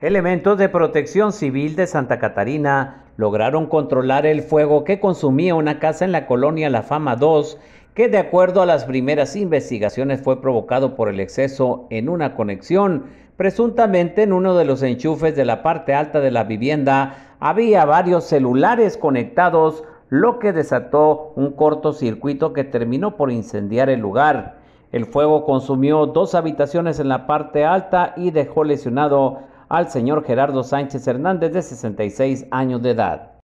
Elementos de protección civil de Santa Catarina lograron controlar el fuego que consumía una casa en la colonia La Fama 2, que de acuerdo a las primeras investigaciones fue provocado por el exceso en una conexión. Presuntamente en uno de los enchufes de la parte alta de la vivienda había varios celulares conectados, lo que desató un cortocircuito que terminó por incendiar el lugar. El fuego consumió dos habitaciones en la parte alta y dejó lesionado al señor Gerardo Sánchez Hernández de 66 años de edad.